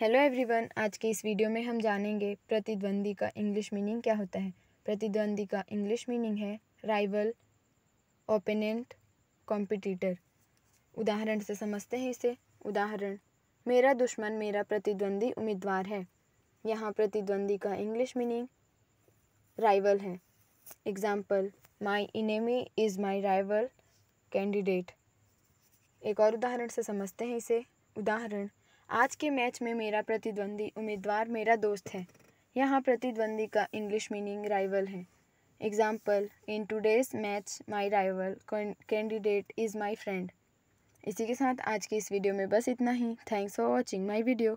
hello everyone आज के इस वीडियो में हम जानेंगे प्रतिद्वंदी का इंग्लिश मीनिंग क्या होता है प्रतिद्वंदी का इंग्लिश मीनिंग है राइवल ओपेनेंट कॉम्पिटिटर उदाहरण से समझते हैं इसे उदाहरण मेरा दुश्मन मेरा प्रतिद्वंदी उम्मीदवार है यहाँ प्रतिद्वंदी का इंग्लिश मीनिंग राइवल है example my enemy is my rival candidate एक और उदाहरण से समझते हैं इसे उदाहरण आज के मैच में मेरा प्रतिद्वंदी उम्मीदवार मेरा दोस्त है यहाँ प्रतिद्वंदी का इंग्लिश मीनिंग राइवल है example in today's match my rival candidate is my friend इसी के साथ आज की इस वीडियो में बस इतना ही thanks for watching my video